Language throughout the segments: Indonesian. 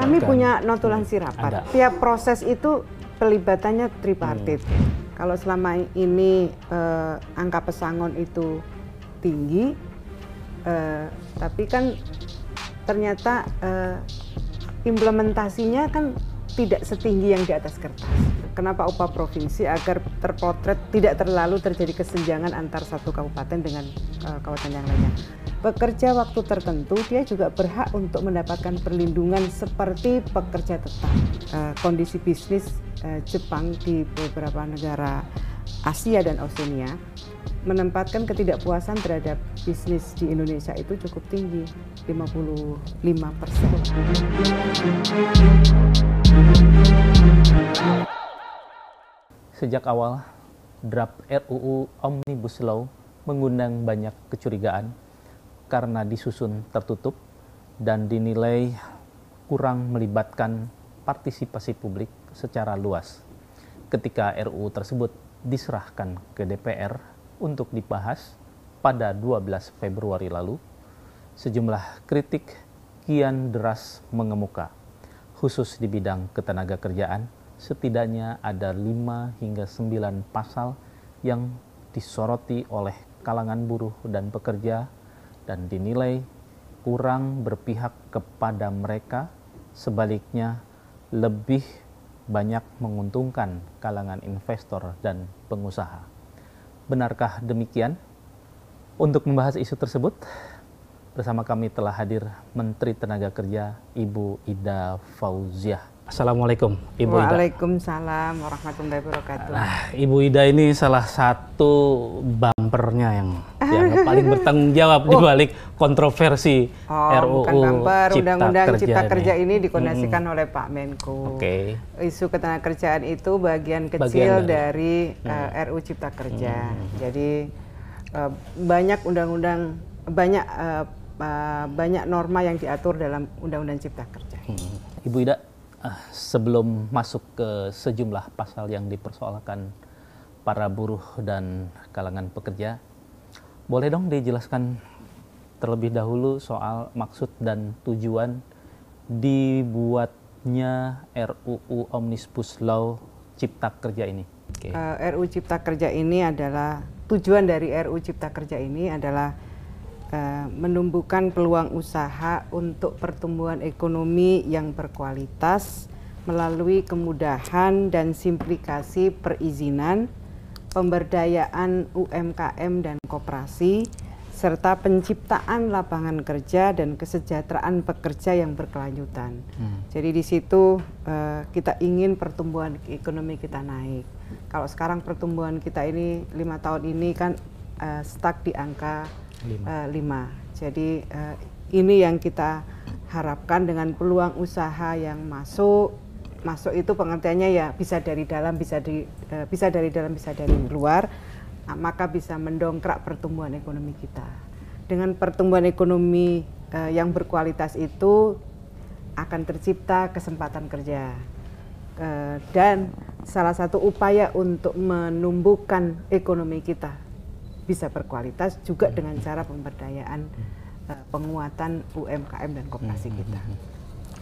Kami punya notulan sirapat. Tiap proses itu pelibatannya tripartit. Hmm. Kalau selama ini eh, angka pesangon itu tinggi, eh, tapi kan ternyata eh, implementasinya kan tidak setinggi yang di atas kertas. Kenapa upah provinsi agar terpotret tidak terlalu terjadi kesenjangan antar satu kabupaten dengan uh, kawasan yang lainnya. Pekerja waktu tertentu dia juga berhak untuk mendapatkan perlindungan seperti pekerja tetap. Uh, kondisi bisnis uh, Jepang di beberapa negara Asia dan Oceania menempatkan ketidakpuasan terhadap bisnis di Indonesia itu cukup tinggi, 55 persen. Sejak awal, draft RUU Omnibus Law mengundang banyak kecurigaan karena disusun tertutup dan dinilai kurang melibatkan partisipasi publik secara luas. Ketika RUU tersebut diserahkan ke DPR untuk dibahas pada 12 Februari lalu, sejumlah kritik kian deras mengemuka khusus di bidang ketenaga kerjaan, setidaknya ada 5 hingga 9 pasal yang disoroti oleh kalangan buruh dan pekerja dan dinilai kurang berpihak kepada mereka, sebaliknya lebih banyak menguntungkan kalangan investor dan pengusaha. Benarkah demikian? Untuk membahas isu tersebut, Bersama kami telah hadir Menteri Tenaga Kerja Ibu Ida Fauzia. Assalamualaikum Ibu Ida. Waalaikumsalam warahmatullahi wabarakatuh. Nah, Ibu Ida ini salah satu bumpernya yang yang paling bertanggung jawab oh. di balik kontroversi oh, RUU bukan bumper, Undang-Undang Cipta, Cipta Kerja ini, ini dikondasikan hmm. oleh Pak Menko. Oke. Okay. Isu ketenagakerjaan itu bagian kecil bagian dari, dari hmm. Eh, uh, RUU Cipta Kerja. Hmm. Jadi uh, banyak undang-undang banyak uh, Eh, banyak norma yang diatur dalam Undang-Undang Cipta Kerja. Hmm. Ibu Ida, ah, sebelum masuk ke sejumlah pasal yang dipersoalkan para buruh dan kalangan pekerja, boleh dong dijelaskan terlebih dahulu soal maksud dan tujuan dibuatnya RUU Omnibus Law Cipta Kerja ini? Okay. Uh, eh, RUU Cipta Kerja ini adalah tujuan dari RUU Cipta Kerja ini adalah Eh, menumbuhkan peluang usaha untuk pertumbuhan ekonomi yang berkualitas melalui kemudahan dan simplifikasi perizinan, pemberdayaan UMKM dan koperasi, serta penciptaan lapangan kerja dan kesejahteraan pekerja yang berkelanjutan. Hmm. Jadi di situ uh, kita ingin pertumbuhan ekonomi kita naik. Kalau sekarang pertumbuhan kita ini lima tahun ini kan uh, stuck di angka lima. Uh, lima. Jadi uh, ini yang kita harapkan dengan peluang usaha yang masuk masuk itu pengertiannya ya bisa dari dalam bisa di uh, bisa dari dalam bisa dari luar uh, maka bisa mendongkrak pertumbuhan ekonomi kita dengan pertumbuhan ekonomi uh, yang berkualitas itu akan tercipta kesempatan kerja dan salah satu upaya untuk menumbuhkan ekonomi kita bisa berkualitas juga hmm. dengan cara pemberdayaan uh, penguatan UMKM dan koperasi hmm, kita.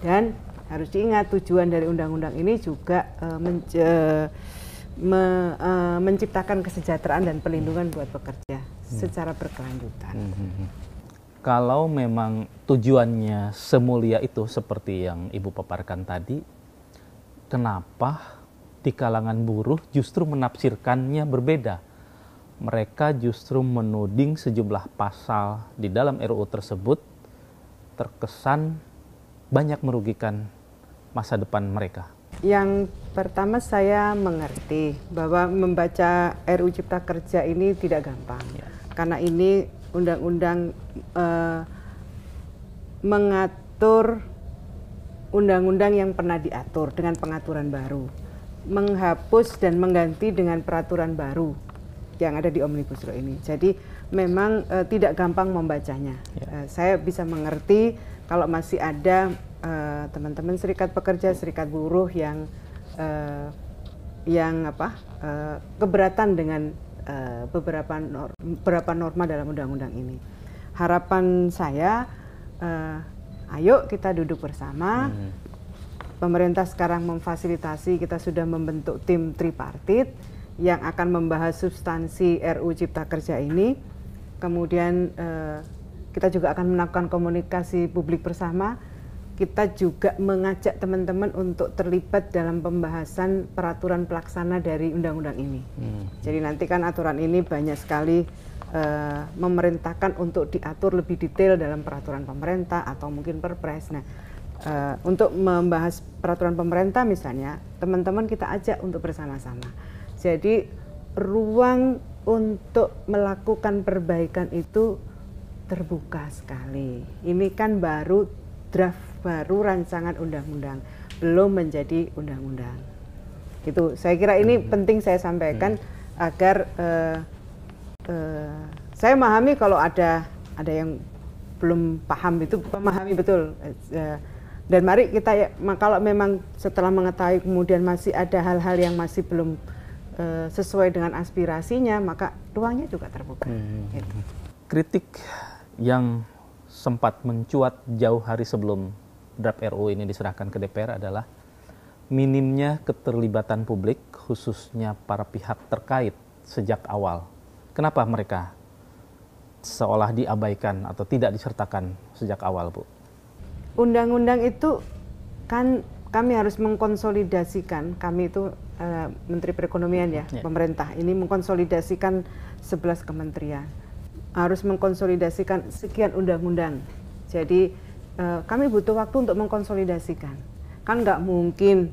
Dan harus diingat tujuan dari undang-undang ini juga uh, eh, menje, eh, me, uh, menciptakan kesejahteraan dan perlindungan buat pekerja hmm. secara berkelanjutan. Hmm. Kalau memang tujuannya semulia itu seperti yang Ibu paparkan tadi, kenapa di kalangan buruh justru menafsirkannya berbeda? mereka justru menuding sejumlah pasal di dalam RUU tersebut terkesan banyak merugikan masa depan mereka. Yang pertama saya mengerti bahwa membaca RUU Cipta Kerja ini tidak gampang. Ya. Karena ini undang-undang eh, mengatur undang-undang yang pernah diatur dengan pengaturan baru. Menghapus dan mengganti dengan peraturan baru yang ada di omnibus law ini. Jadi memang uh, tidak gampang membacanya. Yeah. Ya. Uh, saya bisa mengerti kalau masih ada eh, teman-teman serikat pekerja, serikat buruh yang uh, yang apa uh, keberatan dengan uh, beberapa nor beberapa norma dalam undang-undang ini. Harapan saya, uh, ayo kita duduk bersama. Hmm. Pemerintah sekarang memfasilitasi, kita sudah membentuk tim tripartit yang akan membahas substansi RU Cipta Kerja ini. Kemudian eh, kita juga akan melakukan komunikasi publik bersama. Kita juga mengajak teman-teman untuk terlibat dalam pembahasan peraturan pelaksana dari undang-undang ini. Hmm. Jadi nanti kan aturan ini banyak sekali eh, memerintahkan untuk diatur lebih detail dalam peraturan pemerintah atau mungkin perpres. Nah, uh, untuk membahas peraturan pemerintah misalnya, teman-teman kita ajak untuk bersama-sama. Jadi ruang untuk melakukan perbaikan itu terbuka sekali. Ini kan baru draft baru rancangan undang-undang, belum menjadi undang-undang. Itu saya kira ini hmm. penting saya sampaikan hmm. agar uh, uh, saya memahami kalau ada ada yang belum paham itu memahami betul. Eh, dan mari kita ya, kalau memang setelah mengetahui kemudian masih ada hal-hal yang masih belum Eh, sesuai dengan aspirasinya maka ruangnya juga terbuka. Hmm. Gitu. Kritik yang sempat mencuat jauh hari sebelum draft RU ini diserahkan ke DPR adalah minimnya keterlibatan publik khususnya para pihak terkait sejak awal. Kenapa mereka seolah diabaikan atau tidak disertakan sejak awal, Bu? Undang-undang itu kan kami harus mengkonsolidasikan. Kami itu uh, Menteri Perekonomian ya, yeah. pemerintah ini mengkonsolidasikan 11 kementerian. Harus mengkonsolidasikan sekian undang-undang. Jadi uh, kami butuh waktu untuk mengkonsolidasikan. Kan nggak mungkin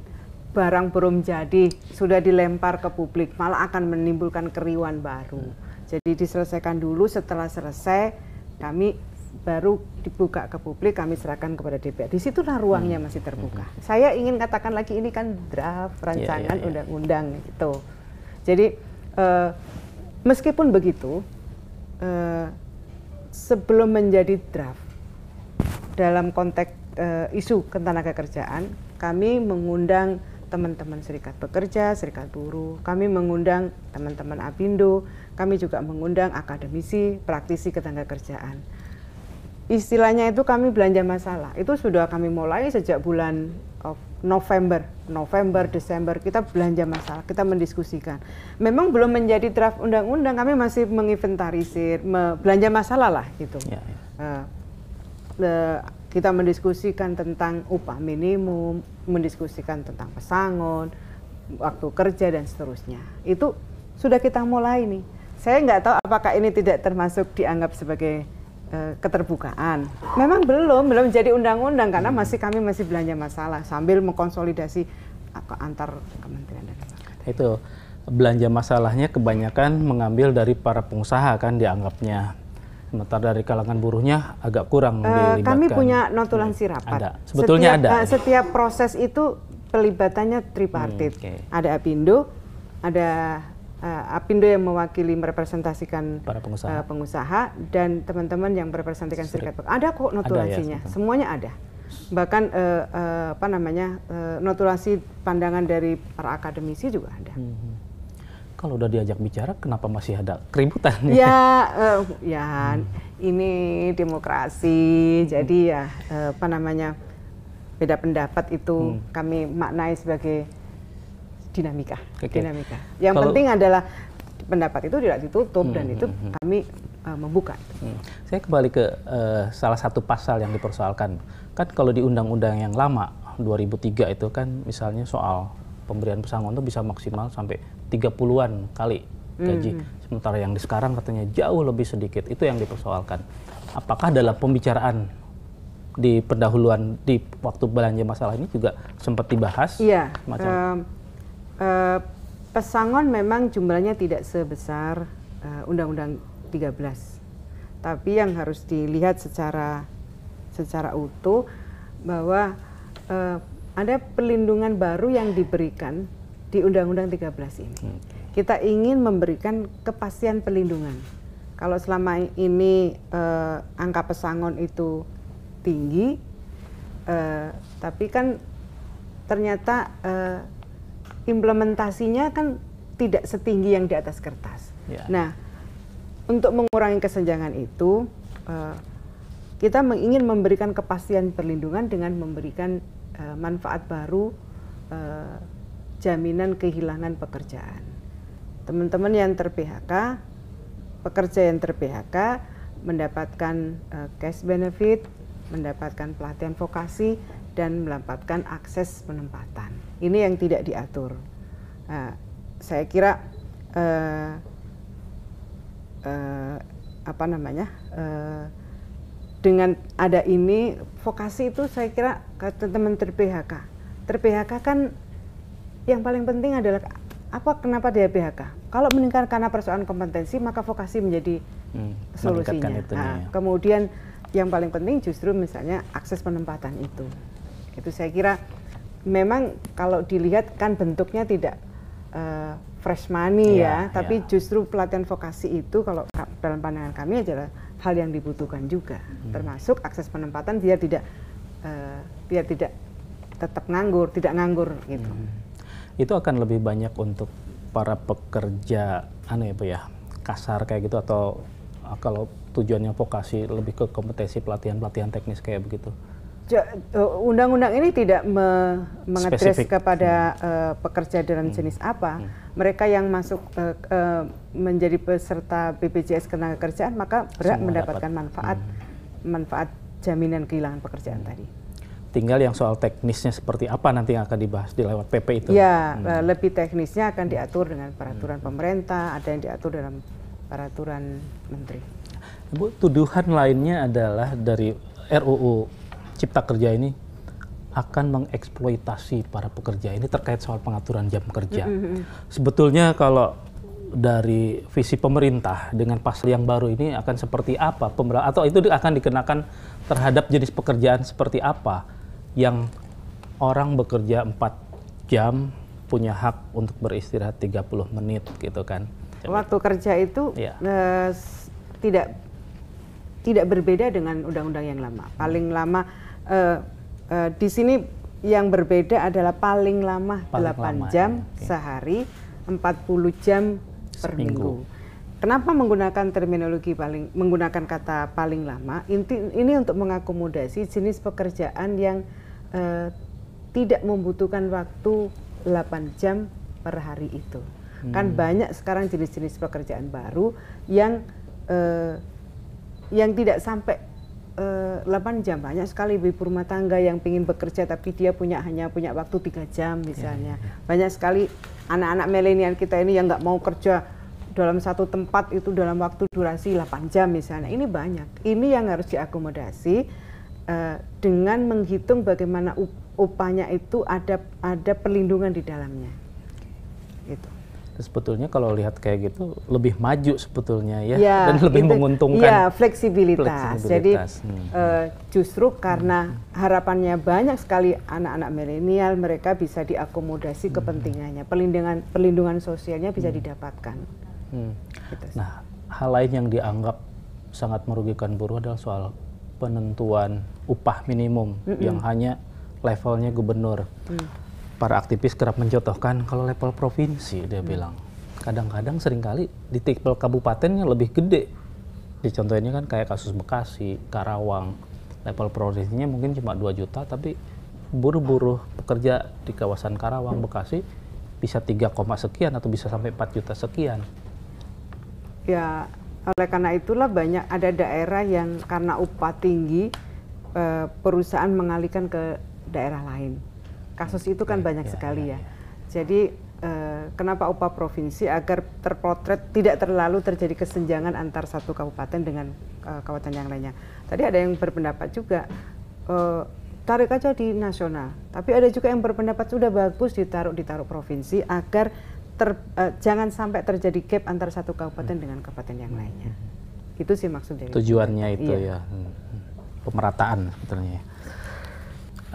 barang belum jadi sudah dilempar ke publik, malah akan menimbulkan keriuhan baru. Jadi diselesaikan dulu setelah selesai kami baru dibuka ke publik kami serahkan kepada DPR. Disitulah ruangnya hmm. masih terbuka. Hmm. Saya ingin katakan lagi ini kan draft iya, rancangan yeah, yeah, undang-undang yeah, gitu. Jadi uh, meskipun begitu uh, sebelum menjadi draft dalam konteks uh, isu ketenaga kerjaan kami mengundang teman-teman serikat pekerja, serikat buruh, kami mengundang teman-teman Apindo, kami juga mengundang akademisi, praktisi ketenaga kerjaan istilahnya itu kami belanja masalah. Itu sudah kami mulai sejak bulan oh, November, November, Desember kita belanja masalah, kita mendiskusikan. Memang belum menjadi draft undang-undang, kami masih menginventarisir, me belanja masalah lah gitu. Ya, ya. Uh, kita mendiskusikan tentang upah minimum, mendiskusikan tentang pesangon, waktu kerja dan seterusnya. Itu sudah kita mulai nih. Saya nggak tahu apakah ini tidak termasuk dianggap sebagai Eh, keterbukaan. Memang belum belum jadi undang-undang karena hmm. masih kami masih belanja masalah sambil mengkonsolidasi eh, antar kementerian dan lembaga. Itu belanja masalahnya kebanyakan mengambil dari para pengusaha kan dianggapnya. Sementara dari kalangan buruhnya agak kurang uh, dilibatkan. Kami punya notulansi iya, rapat. Ada. Sebetulnya setiap, ada. Uh, setiap proses itu pelibatannya tripartit. Hmm, okay. Ada Apindo, ada uh, Apindo yang mewakili merepresentasikan para pengusaha, uh, pengusaha dan teman-teman yang merepresentasikan serikat pekerja. Ada kok notulasinya ada ya, semuanya ada. Bahkan uh, uh, apa namanya uh, notulasi pandangan dari para akademisi juga ada. Hmm, hmm. Kalau udah diajak bicara, kenapa masih ada keributan? Ya, uh, ya hmm. ini demokrasi. Hmm. Jadi ya uh, apa namanya beda pendapat itu hmm. kami maknai sebagai dinamika. Okay. Dinamika. Yang Kalau, penting adalah pendapat itu tidak ditutup hmm, dan itu hmm, hmm. kami uh, membuka. Hmm. Saya kembali ke uh, salah satu pasal yang dipersoalkan. Kan kalau di undang-undang yang lama 2003 itu kan misalnya soal pemberian pesangon itu bisa maksimal sampai 30-an kali gaji. Hmm, hmm. Sementara yang di sekarang katanya jauh lebih sedikit. Itu yang dipersoalkan. Apakah dalam pembicaraan di pendahuluan di waktu belanja masalah ini juga sempat dibahas? Iya. Macam um, Eh, pesangon memang jumlahnya tidak sebesar eh, Undang-Undang uh, 13. Tapi yang harus dilihat secara secara utuh bahwa uh, ada perlindungan baru yang diberikan di Undang-Undang 13 ini. Hmm. Kita ingin memberikan kepastian perlindungan. Kalau selama ini uh, angka pesangon itu tinggi, uh, tapi kan ternyata uh, implementasinya kan tidak setinggi yang di atas kertas. Yeah. Nah, untuk mengurangi kesenjangan itu, eh, kita ingin memberikan kepastian perlindungan dengan memberikan eh, manfaat baru eh, jaminan kehilangan pekerjaan. Teman-teman yang ter-PHK, pekerja yang ter-PHK mendapatkan cash benefit, mendapatkan pelatihan vokasi dan melampatkan akses penempatan. Ini yang tidak diatur. Uh, saya kira uh, uh, apa namanya uh, dengan ada ini vokasi itu saya kira teman ter PHK. Ter kan yang paling penting adalah apa kenapa dia PHK? Kalau meningkat karena persoalan kompetensi maka vokasi menjadi hmm, solusinya. Ya. Nah, kemudian yang paling penting justru misalnya akses penempatan itu. Itu saya kira memang kalau dilihat kan bentuknya tidak uh, fresh money yeah, ya, iya. tapi yeah. justru pelatihan vokasi itu kalau dalam pandangan kami adalah hal yang dibutuhkan juga, hmm. termasuk akses penempatan biar tidak uh, biar tidak tetap nganggur, tidak nganggur gitu. Hmm. Itu akan lebih banyak untuk para pekerja aneh ya, Bu ya, kasar kayak gitu atau ah, kalau tujuannya vokasi lebih ke kompetensi pelatihan-pelatihan teknis kayak begitu Eh, undang-undang ini tidak me mengadres kepada uh, pekerja dalam hmm. jenis apa. Hmm. Mereka yang masuk uh, uh, menjadi peserta BPJS Ketenagakerjaan maka berhak mendapatkan dapat. manfaat hmm. manfaat jaminan kehilangan pekerjaan hmm. tadi. Tinggal yang soal teknisnya seperti apa nanti yang akan dibahas di lewat PP itu. Ya, hmm. lebih teknisnya akan hmm. diatur dengan peraturan hmm. pemerintah, ada yang diatur dalam peraturan menteri. Bu, tuduhan lainnya adalah dari RUU cipta kerja ini akan mengeksploitasi para pekerja ini terkait soal pengaturan jam kerja. Sebetulnya kalau dari visi pemerintah dengan pasal yang baru ini akan seperti apa pemerintah atau itu akan dikenakan terhadap jenis pekerjaan seperti apa yang orang bekerja 4 jam punya hak untuk beristirahat 30 menit gitu kan. Waktu kerja itu ya. eh, tidak tidak berbeda dengan undang-undang yang lama. Paling lama uh, uh, di sini yang berbeda adalah paling lama paling 8 lama, ya, jam ya. okay. sehari, 40 jam per Seminggu. minggu. Kenapa menggunakan terminologi paling menggunakan kata paling lama? Inti ini untuk mengakomodasi jenis pekerjaan yang uh, tidak membutuhkan waktu 8 jam per hari itu. Kan hmm. Kan banyak sekarang jenis-jenis pekerjaan baru yang uh, yang tidak sampai 8 eh, jam banyak sekali ibu rumah tangga yang ingin bekerja tapi dia punya hanya punya waktu tiga jam misalnya yeah. Iya, iya. banyak sekali anak-anak milenial kita ini yang nggak mau kerja dalam satu tempat itu dalam waktu durasi 8 jam misalnya ini banyak ini yang harus diakomodasi uh, dengan menghitung bagaimana upanya upahnya itu ada ada perlindungan di dalamnya gitu sebetulnya kalau lihat kayak gitu lebih maju sebetulnya ya, ya dan lebih itu, menguntungkan. Ya fleksibilitas. fleksibilitas. Jadi hmm. uh, justru karena hmm. harapannya banyak sekali anak-anak milenial mereka bisa diakomodasi hmm. kepentingannya, perlindungan perlindungan sosialnya bisa hmm. didapatkan. Hmm. Gitu nah hal lain yang dianggap sangat merugikan buruh adalah soal penentuan upah minimum mm yang hanya levelnya gubernur. Mm para aktivis kerap mencontohkan kalau level provinsi dia hmm. bilang kadang-kadang seringkali di level kabupatennya lebih gede di contohnya kan kayak kasus Bekasi, Karawang level provinsinya mungkin cuma 2 juta tapi buru-buru pekerja di kawasan Karawang, Bekasi bisa 3, sekian atau bisa sampai 4 juta sekian ya oleh karena itulah banyak ada daerah yang karena upah tinggi eh, perusahaan mengalihkan ke daerah lain kasus itu kan iya, banyak iya, sekali iya, ya. Jadi eh, kenapa upah provinsi agar terpotret tidak terlalu terjadi kesenjangan antar satu kabupaten dengan eh, kabupaten yang lainnya. Tadi ada yang berpendapat juga eh, tarik aja di nasional, tapi ada juga yang berpendapat sudah bagus ditaruh ditaruh provinsi agar ter, jangan sampai terjadi gap antar satu kabupaten hmm. dengan kabupaten yang hmm. lainnya. Itu sih maksud dari tujuannya itu, itu iya. ya hmm. pemerataan sebetulnya. Ya.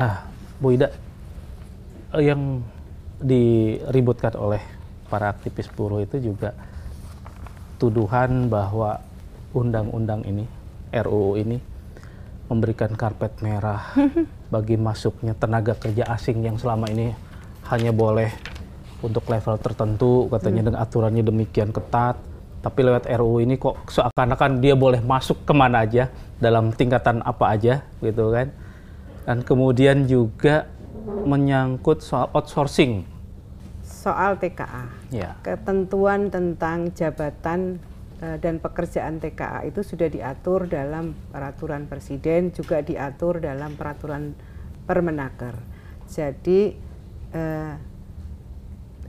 Ah, Bu Ida, Eh, yang diributkan oleh para aktivis buruh itu juga tuduhan bahwa undang-undang ini RUU ini memberikan karpet merah bagi masuknya tenaga kerja asing yang selama ini hanya boleh untuk level tertentu katanya hmm. dengan aturannya demikian ketat tapi lewat RUU ini kok seakan-akan dia boleh masuk kemana aja dalam tingkatan apa aja gitu kan dan kemudian juga menyangkut soal outsourcing. Soal TKA. Ya. Ketentuan tentang jabatan e, dan pekerjaan TKA itu sudah diatur dalam peraturan presiden juga diatur dalam peraturan permenaker. Jadi eh,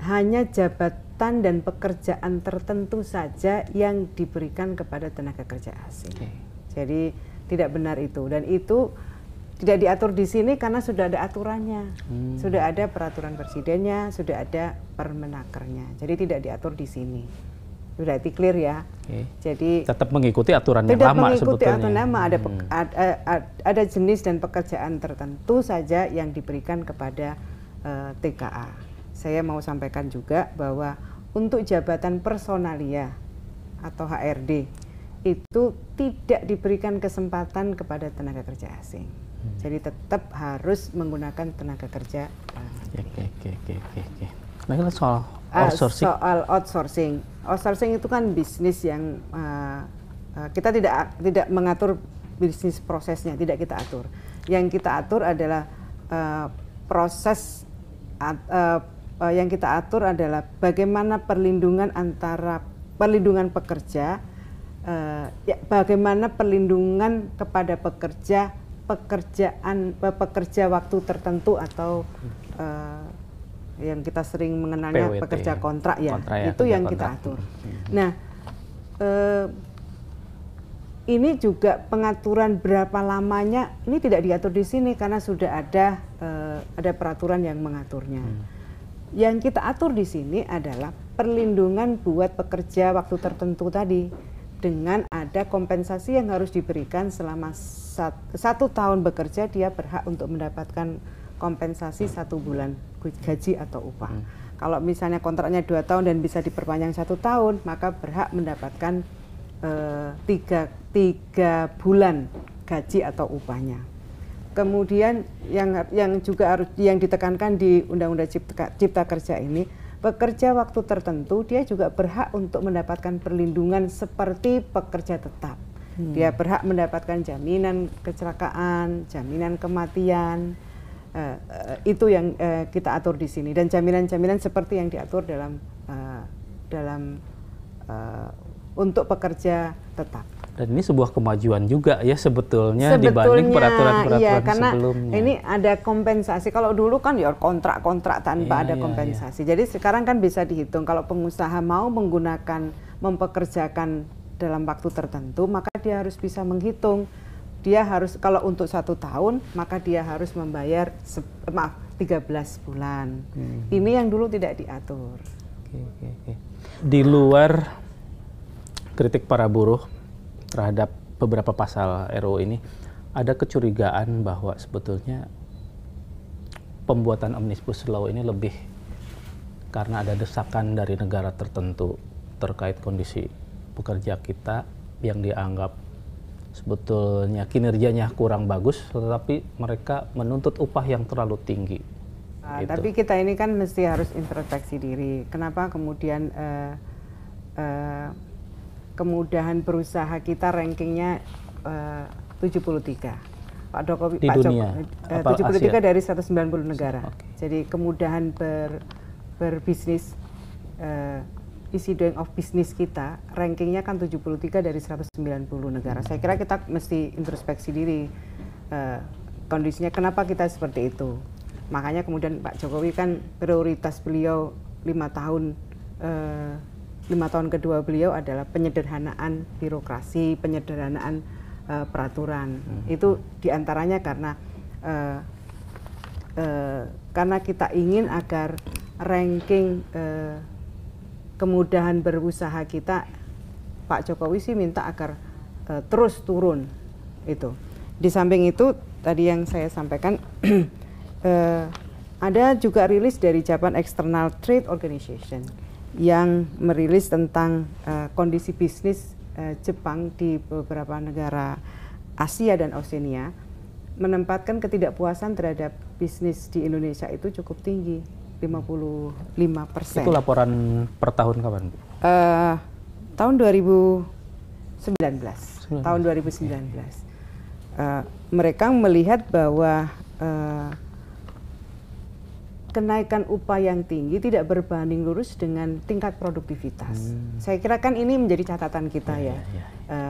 hanya jabatan dan pekerjaan tertentu saja yang diberikan kepada tenaga kerja asing. Okay. Jadi tidak benar itu dan itu tidak diatur di sini karena sudah ada aturannya, hmm. sudah ada peraturan presidennya, sudah ada permenakernya. Jadi tidak diatur di sini. Berarti clear ya. Okay. Jadi tetap mengikuti aturan yang lama mengikuti sebetulnya. aturan lama. Ada, hmm. Eh, ada jenis dan pekerjaan tertentu saja yang diberikan kepada uh, eh, TKA. Saya mau sampaikan juga bahwa untuk jabatan personalia atau HRD itu tidak diberikan kesempatan kepada tenaga kerja asing. Hmm. Jadi tetap harus menggunakan tenaga kerja. Oke oke oke oke. Lagi nah, soal ah, outsourcing. Uh, soal outsourcing. Outsourcing itu kan bisnis yang uh, uh, kita tidak tidak mengatur bisnis prosesnya, tidak kita atur. Yang kita atur adalah uh, proses uh, uh, yang kita atur adalah bagaimana perlindungan antara perlindungan pekerja uh, ya, bagaimana perlindungan kepada pekerja pekerjaan pekerja waktu tertentu atau uh, yang kita sering mengenalnya PWT, pekerja kontrak ya, kontra ya itu yang kontrak. kita atur. Hmm. Nah, eh, ini juga pengaturan berapa lamanya ini tidak diatur di sini karena sudah ada eh, ada peraturan yang mengaturnya. Hmm. Yang kita atur di sini adalah perlindungan buat pekerja waktu tertentu tadi dengan ada kompensasi yang harus diberikan selama satu, satu tahun bekerja dia berhak untuk mendapatkan kompensasi satu bulan gaji atau upah. Hmm. Kalau misalnya kontraknya dua tahun dan bisa diperpanjang satu tahun, maka berhak mendapatkan eh, tiga, tiga bulan gaji atau upahnya. Kemudian yang yang juga harus yang ditekankan di Undang-Undang Cipta, Cipta Kerja ini pekerja waktu tertentu dia juga berhak untuk mendapatkan perlindungan seperti pekerja tetap. Hmm. Dia berhak mendapatkan jaminan kecelakaan, jaminan kematian. Uh, uh, itu yang uh, kita atur di sini dan jaminan-jaminan seperti yang diatur dalam uh, dalam untuk pekerja tetap. Dan ini sebuah kemajuan juga ya sebetulnya, sebetulnya dibanding peraturan-peraturan iya, karena sebelumnya. Ini ada kompensasi. Kalau dulu kan ya kontrak-kontrak tanpa iya, ada iya, iya. kompensasi. Iya, Jadi sekarang kan bisa dihitung kalau pengusaha mau menggunakan mempekerjakan dalam waktu tertentu, maka dia harus bisa menghitung. Dia harus kalau untuk satu tahun, maka dia harus membayar se, maaf 13 bulan. Hmm. Ini yang dulu tidak diatur. Okay, okay, okay. Di luar kritik para buruh terhadap beberapa pasal RUU ini ada kecurigaan bahwa sebetulnya pembuatan omnibus law ini lebih karena ada desakan dari negara tertentu terkait kondisi pekerja kita yang dianggap sebetulnya kinerjanya kurang bagus tetapi mereka menuntut upah yang terlalu tinggi. Nah, gitu. Tapi kita ini kan mesti harus introspeksi diri. Kenapa kemudian uh, uh, kemudahan berusaha kita rankingnya eh, uh, 73. Pak Jokowi di Pak Jokowi uh, 73 Asia? dari 190 negara. Okay. Jadi kemudahan ber berbisnis uh, isi doing of business kita rankingnya kan 73 dari 190 negara. Saya kira kita mesti introspeksi diri uh, kondisinya kenapa kita seperti itu. Makanya kemudian Pak Jokowi kan prioritas beliau lima tahun uh, lima tahun kedua beliau adalah penyederhanaan birokrasi, penyederhanaan uh, peraturan. Hmm. Itu diantaranya karena uh, uh, karena kita ingin agar ranking uh, kemudahan berusaha kita, Pak Jokowi sih minta agar uh, terus turun itu. Di samping itu tadi yang saya sampaikan. uh, ada juga rilis dari Japan External Trade Organization yang merilis tentang uh, kondisi bisnis uh, Jepang di beberapa negara Asia dan Oceania menempatkan ketidakpuasan terhadap bisnis di Indonesia itu cukup tinggi 55 persen. Itu laporan per tahun kapan bu? Uh, tahun 2019. 19. Tahun 2019. Uh, mereka melihat bahwa uh, kenaikan upah yang tinggi tidak berbanding lurus dengan tingkat produktivitas. Hmm. Saya kira kan ini menjadi catatan kita ya. ya. ya,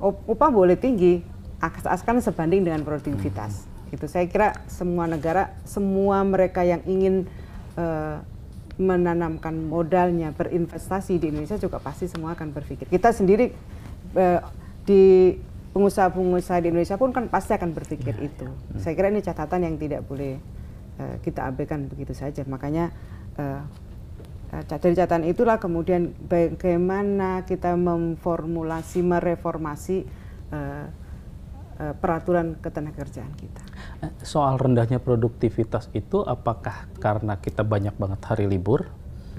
Uh, upah boleh tinggi, asalkan sebanding dengan produktivitas. Hmm. Itu saya kira semua negara, semua mereka yang ingin uh, menanamkan modalnya berinvestasi di Indonesia juga pasti semua akan berpikir. Kita sendiri uh, di pengusaha-pengusaha di Indonesia pun kan pasti akan berpikir ya, itu. Ya. Hmm. Saya kira ini catatan yang tidak boleh Eh, kita abaikan begitu saja. Makanya uh, eh, dari eh, catatan itulah kemudian bagaimana kita memformulasi, mereformasi uh, uh, peraturan ketenagakerjaan kita. Soal rendahnya produktivitas itu apakah karena kita banyak banget hari libur?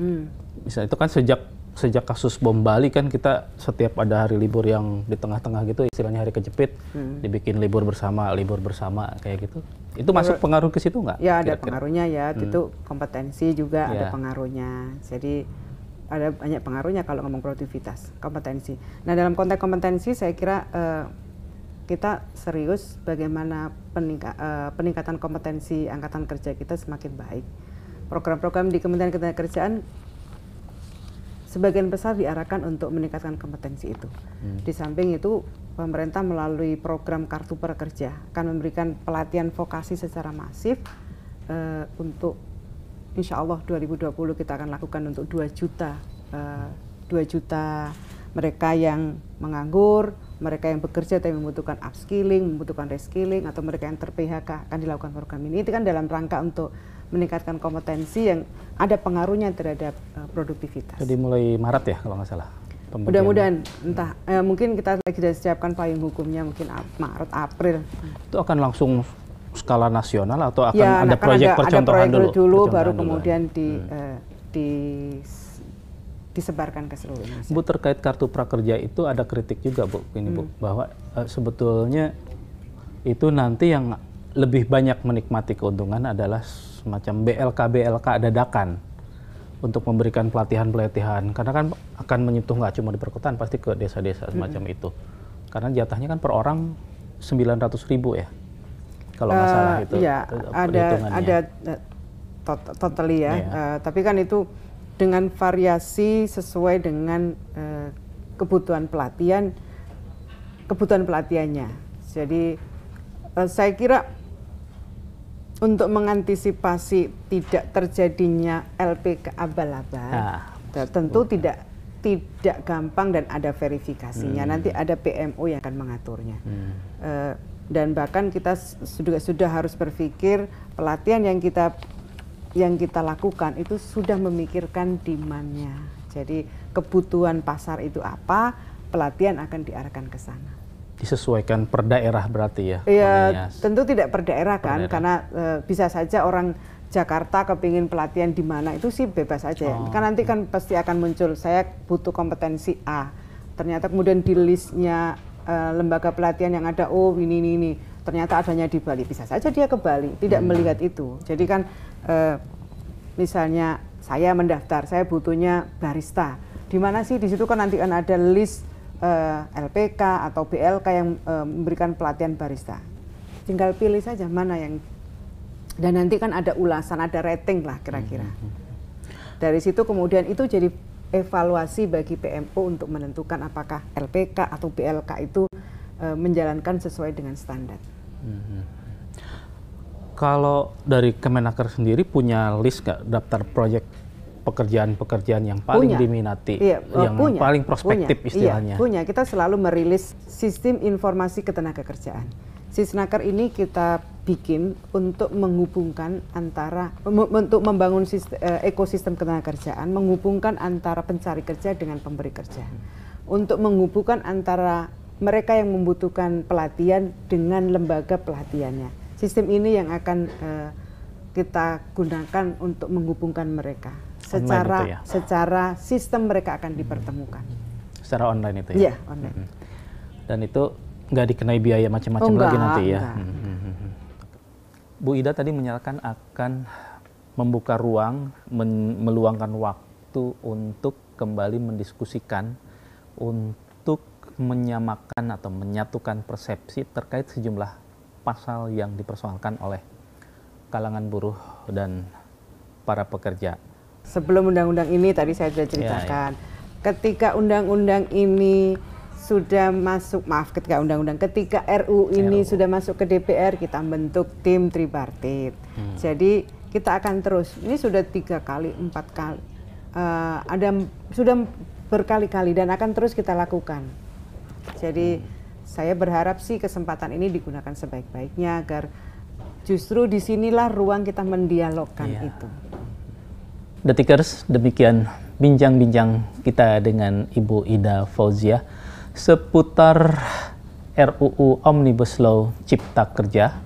Hmm. Misalnya itu kan sejak sejak kasus bom Bali kan kita setiap ada hari libur yang di tengah-tengah gitu istilahnya hari kejepit hmm. dibikin libur bersama libur bersama kayak gitu itu masuk pengaruh ke situ nggak? Ya ada Kira -kira. pengaruhnya ya hmm. itu kompetensi juga ya. ada pengaruhnya jadi ada banyak pengaruhnya kalau ngomong produktivitas kompetensi. Nah dalam konteks kompetensi saya kira uh, kita serius bagaimana peningka, uh, peningkatan kompetensi angkatan kerja kita semakin baik. Program-program di Kementerian Ketenagakerjaan sebagian besar diarahkan untuk meningkatkan kompetensi itu. Hmm. Di samping itu, pemerintah melalui program Kartu Pekerja akan memberikan pelatihan vokasi secara masif uh, untuk Insya Allah 2020 kita akan lakukan untuk 2 juta uh, eh, 2 juta mereka yang menganggur, mereka yang bekerja tapi membutuhkan upskilling, membutuhkan reskilling atau mereka yang ter-PHK akan dilakukan program ini. Itu kan dalam rangka untuk meningkatkan kompetensi yang ada pengaruhnya terhadap uh, produktivitas. Jadi mulai Maret ya kalau nggak salah. Mudah-mudahan entah eh, mungkin kita lagi sudah siapkan payung hukumnya mungkin Maret April. Itu akan langsung skala nasional atau akan ya, ada akan proyek ada, percontohan ada proyek dulu, dulu percontohan baru dulu. kemudian ya. di hmm. Eh, di disebarkan ke seluruh Indonesia. Bu terkait kartu prakerja itu ada kritik juga Bu ini hmm. Bu bahwa eh, sebetulnya itu nanti yang lebih banyak menikmati keuntungan adalah semacam BLK BLK dadakan untuk memberikan pelatihan-pelatihan karena kan akan menyentuh nggak cuma di perkotaan pasti ke desa-desa semacam mm -hmm. itu karena jatahnya kan per orang sembilan ratus ribu ya kalau nggak uh, salah itu ya, ada ada eh, tot totally ya yeah. Iya. uh, tapi kan itu dengan variasi sesuai dengan uh, kebutuhan pelatihan kebutuhan pelatihannya jadi uh, saya kira untuk mengantisipasi tidak terjadinya LP keabal-abal, nah, tentu betul. tidak tidak gampang dan ada verifikasinya. Hmm. Nanti ada PMO yang akan mengaturnya. Hmm. Uh, dan bahkan kita sudah sudah harus berpikir pelatihan yang kita yang kita lakukan itu sudah memikirkan demand Jadi kebutuhan pasar itu apa, pelatihan akan diarahkan ke sana disesuaikan per daerah berarti ya? Iya, tentu tidak per daerah kan, per daerah. karena e, bisa saja orang Jakarta kepingin pelatihan di mana itu sih bebas saja. Ya. Oh. Kan nanti kan pasti akan muncul saya butuh kompetensi A. Ternyata kemudian di listnya e, lembaga pelatihan yang ada oh ini ini ini ternyata adanya di Bali bisa saja dia ke Bali tidak hmm. melihat itu. Jadi kan e, misalnya saya mendaftar saya butuhnya barista. Di mana sih di situ kan nanti kan ada list uh, eh, LPK atau BLK yang uh, memberikan pelatihan barista. Tinggal pilih saja mana yang dan nanti kan ada ulasan, ada rating lah kira-kira. Hmm, hmm, hmm. Dari situ kemudian itu jadi evaluasi bagi PMO untuk menentukan apakah LPK atau BLK itu e, menjalankan sesuai dengan standar. Kalau dari Kemenaker sendiri punya list nggak daftar proyek pekerjaan-pekerjaan yang paling punya. diminati, iya, yang punya. paling prospektif punya. istilahnya. Iya, punya. Kita selalu merilis sistem informasi ketenaga kerjaan. Sisnaker ini kita bikin untuk menghubungkan antara untuk membangun sistem, eh, ekosistem kerjaan, menghubungkan antara pencari kerja dengan pemberi kerja. Untuk menghubungkan antara mereka yang membutuhkan pelatihan dengan lembaga pelatihannya. Sistem ini yang akan eh, kita gunakan untuk menghubungkan mereka secara ya. secara sistem mereka akan dipertemukan. Secara online itu ya. Iya, online. -hmm. Dan itu nggak dikenai biaya macam-macam oh, lagi nanti ya. -hmm. Bu Ida tadi menyatakan akan membuka ruang, men meluangkan waktu untuk kembali mendiskusikan untuk menyamakan atau menyatukan persepsi terkait sejumlah pasal yang dipersoalkan oleh kalangan buruh dan para pekerja sebelum undang-undang ini tadi saya sudah iya, ceritakan. Ya, ya. Ketika undang-undang ini sudah masuk maaf ketika undang-undang ketika RU ini RU. sudah masuk ke DPR kita bentuk tim tripartit. Hmm. Jadi kita akan terus ini sudah tiga kali empat kali uh, ada sudah berkali-kali dan akan terus kita lakukan. Jadi hmm. saya berharap sih kesempatan ini digunakan sebaik-baiknya agar justru disinilah ruang kita mendialogkan yeah. itu. Detikers, demikian bincang-bincang kita dengan Ibu Ida Fauzia seputar RUU Omnibus Law Cipta Kerja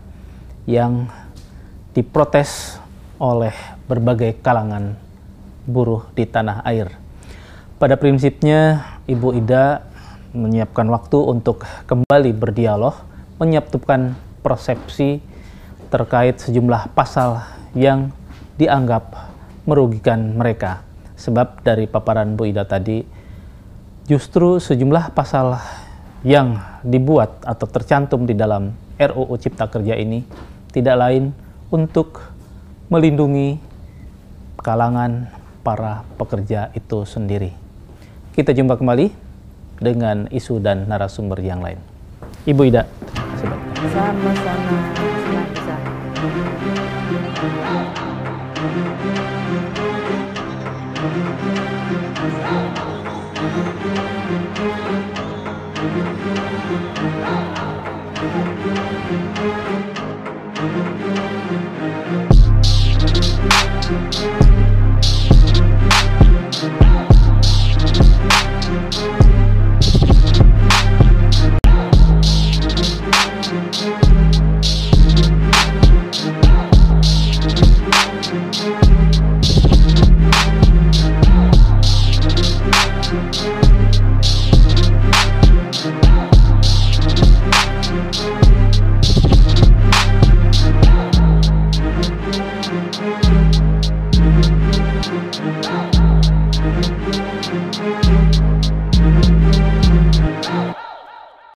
yang diprotes oleh berbagai kalangan buruh di tanah air. Pada prinsipnya, Ibu Ida menyiapkan waktu untuk kembali berdialog, menyiapkan persepsi terkait sejumlah pasal yang dianggap merugikan mereka. Sebab dari paparan Bu Ida tadi, justru sejumlah pasal yang dibuat atau tercantum di dalam RUU Cipta Kerja ini tidak lain untuk melindungi kalangan para pekerja itu sendiri. Kita jumpa kembali dengan isu dan narasumber yang lain. Ibu Ida, Sama-sama. Thank you.